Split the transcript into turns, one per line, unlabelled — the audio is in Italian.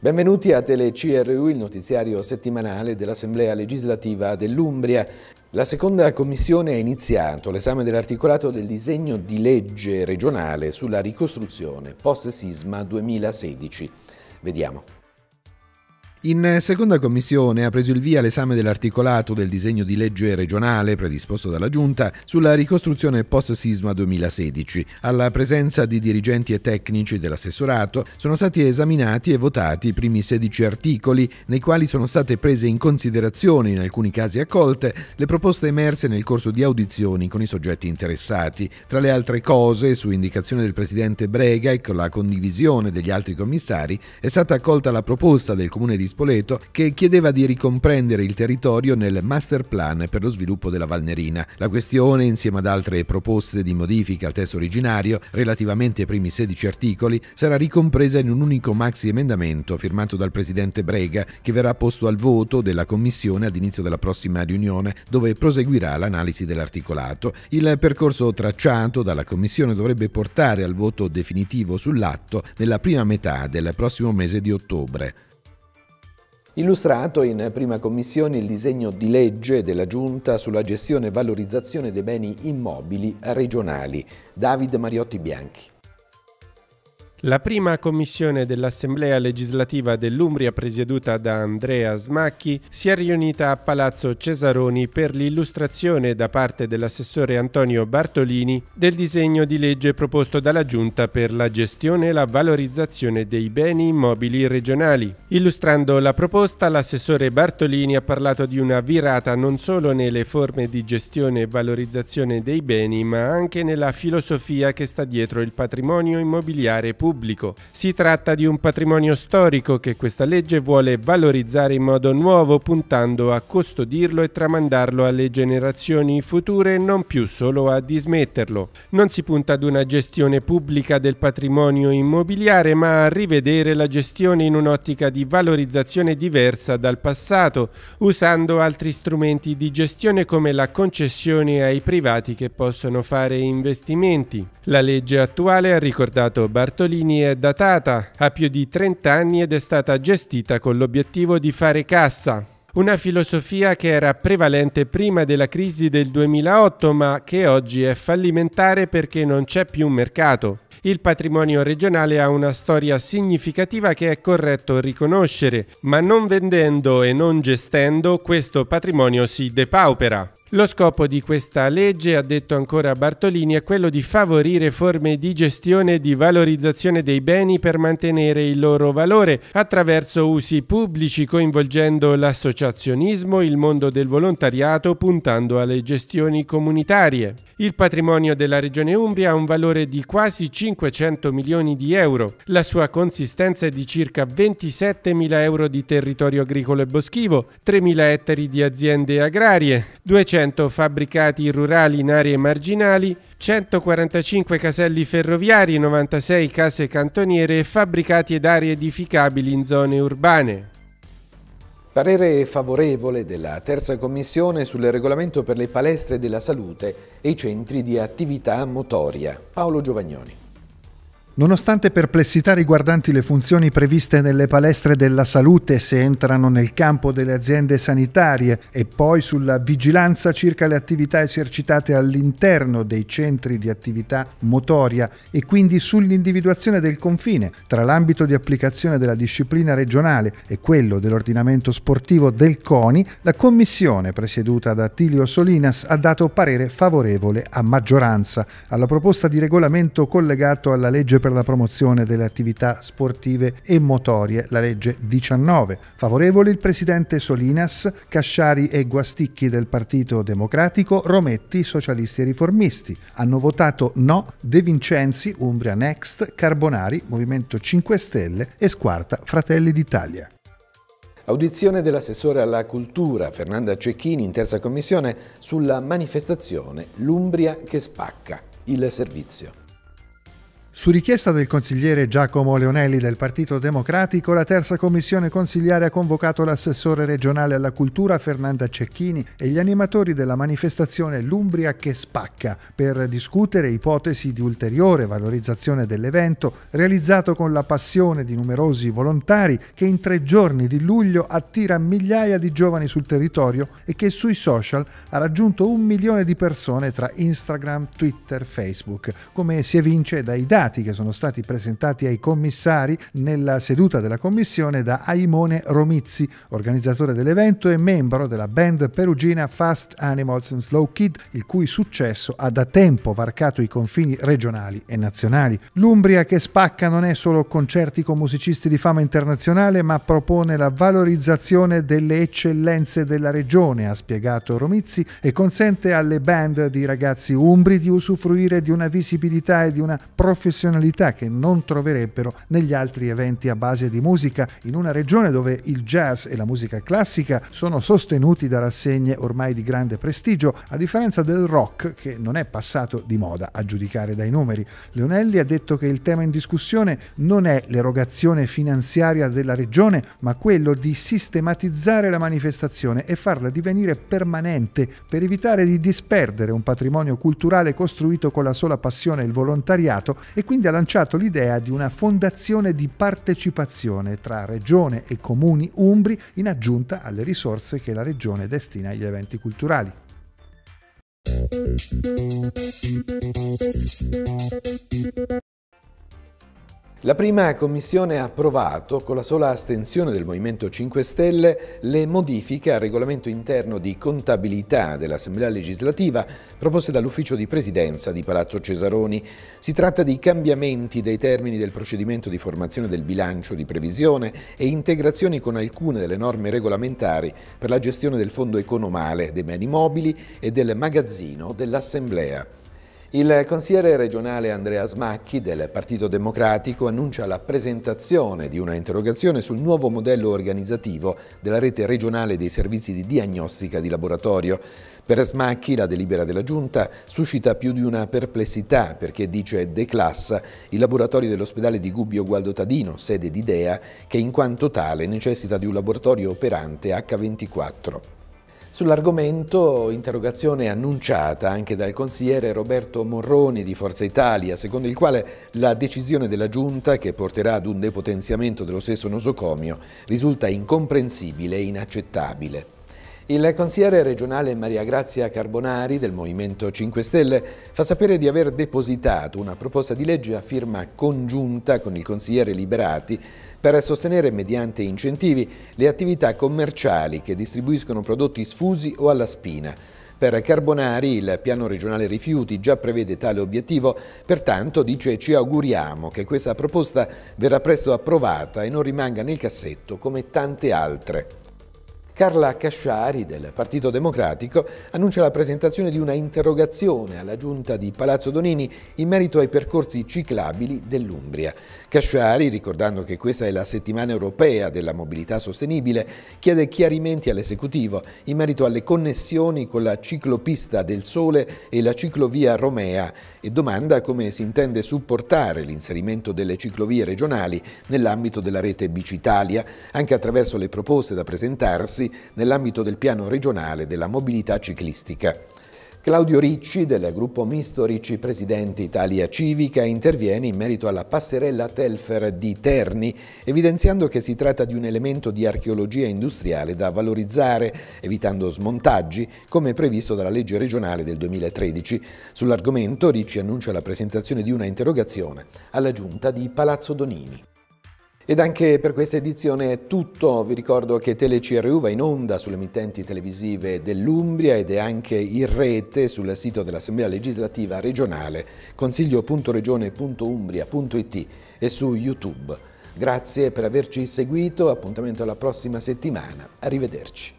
Benvenuti a TeleCRU, il notiziario settimanale dell'Assemblea legislativa dell'Umbria. La seconda commissione ha iniziato l'esame dell'articolato del disegno di legge regionale sulla ricostruzione post-sisma 2016. Vediamo. In seconda commissione ha preso il via l'esame dell'articolato del disegno di legge regionale predisposto dalla Giunta sulla ricostruzione post-sisma 2016. Alla presenza di dirigenti e tecnici dell'assessorato sono stati esaminati e votati i primi 16 articoli, nei quali sono state prese in considerazione, in alcuni casi accolte, le proposte emerse nel corso di audizioni con i soggetti interessati. Tra le altre cose, su indicazione del presidente Brega e con la condivisione degli altri commissari, è stata accolta la proposta del comune di Spoleto, che chiedeva di ricomprendere il territorio nel master plan per lo sviluppo della Valnerina. La questione, insieme ad altre proposte di modifica al testo originario, relativamente ai primi 16 articoli, sarà ricompresa in un unico maxi emendamento firmato dal presidente Brega, che verrà posto al voto della Commissione ad inizio della prossima riunione, dove proseguirà l'analisi dell'articolato. Il percorso tracciato dalla Commissione dovrebbe portare al voto definitivo sull'atto nella prima metà del prossimo mese di ottobre illustrato in prima commissione il disegno di legge della Giunta sulla gestione e valorizzazione dei beni immobili regionali. David Mariotti Bianchi.
La prima commissione dell'Assemblea legislativa dell'Umbria presieduta da Andrea Smacchi si è riunita a Palazzo Cesaroni per l'illustrazione da parte dell'assessore Antonio Bartolini del disegno di legge proposto dalla Giunta per la gestione e la valorizzazione dei beni immobili regionali. Illustrando la proposta, l'assessore Bartolini ha parlato di una virata non solo nelle forme di gestione e valorizzazione dei beni, ma anche nella filosofia che sta dietro il patrimonio immobiliare pubblico pubblico. Si tratta di un patrimonio storico che questa legge vuole valorizzare in modo nuovo puntando a custodirlo e tramandarlo alle generazioni future e non più solo a dismetterlo. Non si punta ad una gestione pubblica del patrimonio immobiliare ma a rivedere la gestione in un'ottica di valorizzazione diversa dal passato, usando altri strumenti di gestione come la concessione ai privati che possono fare investimenti. La legge attuale, ha ricordato Bartolini, Paolini è datata, ha più di 30 anni ed è stata gestita con l'obiettivo di fare cassa, una filosofia che era prevalente prima della crisi del 2008 ma che oggi è fallimentare perché non c'è più mercato. Il patrimonio regionale ha una storia significativa che è corretto riconoscere, ma non vendendo e non gestendo questo patrimonio si depaupera. Lo scopo di questa legge, ha detto ancora Bartolini, è quello di favorire forme di gestione e di valorizzazione dei beni per mantenere il loro valore attraverso usi pubblici coinvolgendo l'associazionismo, il mondo del volontariato puntando alle gestioni comunitarie. Il patrimonio della Regione Umbria ha un valore di quasi 500 milioni di euro. La sua consistenza è di circa 27 mila euro di territorio agricolo e boschivo, 3 mila ettari di aziende agrarie, 200 100 fabbricati rurali in aree marginali, 145 caselli ferroviari, 96 case cantoniere e fabbricati ed aree edificabili in zone urbane.
Parere favorevole della terza commissione sul regolamento per le palestre della salute e i centri di attività motoria. Paolo Giovagnoni.
Nonostante perplessità riguardanti le funzioni previste nelle palestre della salute se entrano nel campo delle aziende sanitarie e poi sulla vigilanza circa le attività esercitate all'interno dei centri di attività motoria e quindi sull'individuazione del confine tra l'ambito di applicazione della disciplina regionale e quello dell'ordinamento sportivo del CONI, la commissione presieduta da Tilio Solinas ha dato parere favorevole a maggioranza alla proposta di regolamento collegato alla legge per per la promozione delle attività sportive e motorie, la legge 19. Favorevoli il presidente Solinas, Casciari e Guasticchi del Partito Democratico, Rometti, Socialisti e Riformisti. Hanno votato no De Vincenzi, Umbria Next, Carbonari, Movimento 5 Stelle e Squarta, Fratelli d'Italia.
Audizione dell'assessore alla cultura Fernanda Cecchini in terza commissione sulla manifestazione L'Umbria che spacca, il servizio.
Su richiesta del consigliere Giacomo Leonelli del Partito Democratico, la terza commissione consigliare ha convocato l'assessore regionale alla cultura Fernanda Cecchini e gli animatori della manifestazione L'Umbria che spacca per discutere ipotesi di ulteriore valorizzazione dell'evento realizzato con la passione di numerosi volontari che in tre giorni di luglio attira migliaia di giovani sul territorio e che sui social ha raggiunto un milione di persone tra Instagram, Twitter, Facebook, come si evince dai dati candidati che sono stati presentati ai commissari nella seduta della commissione da Aimone Romizzi, organizzatore dell'evento e membro della band perugina Fast Animals and Slow Kid, il cui successo ha da tempo varcato i confini regionali e nazionali. L'Umbria che spacca non è solo concerti con musicisti di fama internazionale, ma propone la valorizzazione delle eccellenze della regione, ha spiegato Romizzi, e consente alle band di ragazzi umbri di usufruire di una visibilità e di una professionalità professionalità che non troverebbero negli altri eventi a base di musica in una regione dove il jazz e la musica classica sono sostenuti da rassegne ormai di grande prestigio, a differenza del rock che non è passato di moda a giudicare dai numeri. Leonelli ha detto che il tema in discussione non è l'erogazione finanziaria della regione, ma quello di sistematizzare la manifestazione e farla divenire permanente per evitare di disperdere un patrimonio culturale costruito con la sola passione e il volontariato e quindi ha lanciato l'idea di una fondazione di partecipazione tra regione e comuni umbri in aggiunta alle risorse che la regione destina agli eventi culturali.
La prima commissione ha approvato, con la sola astensione del Movimento 5 Stelle, le modifiche al regolamento interno di contabilità dell'Assemblea legislativa proposte dall'ufficio di presidenza di Palazzo Cesaroni. Si tratta di cambiamenti dei termini del procedimento di formazione del bilancio di previsione e integrazioni con alcune delle norme regolamentari per la gestione del fondo economale dei beni mobili e del magazzino dell'Assemblea. Il consigliere regionale Andrea Smacchi del Partito Democratico annuncia la presentazione di una interrogazione sul nuovo modello organizzativo della rete regionale dei servizi di diagnostica di laboratorio. Per Smacchi la delibera della Giunta suscita più di una perplessità perché dice declassa il laboratorio dell'ospedale di Gubbio Gualdo Tadino, sede di DEA, che in quanto tale necessita di un laboratorio operante H24. Sull'argomento interrogazione annunciata anche dal consigliere Roberto Morroni di Forza Italia, secondo il quale la decisione della Giunta, che porterà ad un depotenziamento dello stesso nosocomio, risulta incomprensibile e inaccettabile. Il consigliere regionale Maria Grazia Carbonari del Movimento 5 Stelle fa sapere di aver depositato una proposta di legge a firma congiunta con il consigliere Liberati per sostenere mediante incentivi le attività commerciali che distribuiscono prodotti sfusi o alla spina. Per Carbonari il piano regionale rifiuti già prevede tale obiettivo, pertanto dice ci auguriamo che questa proposta verrà presto approvata e non rimanga nel cassetto come tante altre. Carla Casciari del Partito Democratico annuncia la presentazione di una interrogazione alla giunta di Palazzo Donini in merito ai percorsi ciclabili dell'Umbria. Casciari, ricordando che questa è la settimana europea della mobilità sostenibile, chiede chiarimenti all'esecutivo in merito alle connessioni con la ciclopista del Sole e la ciclovia Romea e domanda come si intende supportare l'inserimento delle ciclovie regionali nell'ambito della rete Bicitalia, anche attraverso le proposte da presentarsi nell'ambito del piano regionale della mobilità ciclistica. Claudio Ricci del gruppo misto Ricci Presidente Italia Civica interviene in merito alla passerella Telfer di Terni, evidenziando che si tratta di un elemento di archeologia industriale da valorizzare, evitando smontaggi, come previsto dalla legge regionale del 2013. Sull'argomento Ricci annuncia la presentazione di una interrogazione alla giunta di Palazzo Donini. Ed anche per questa edizione è tutto, vi ricordo che TeleCRU va in onda sulle emittenti televisive dell'Umbria ed è anche in rete sul sito dell'Assemblea legislativa regionale consiglio.regione.umbria.it e su YouTube. Grazie per averci seguito, appuntamento alla prossima settimana, arrivederci.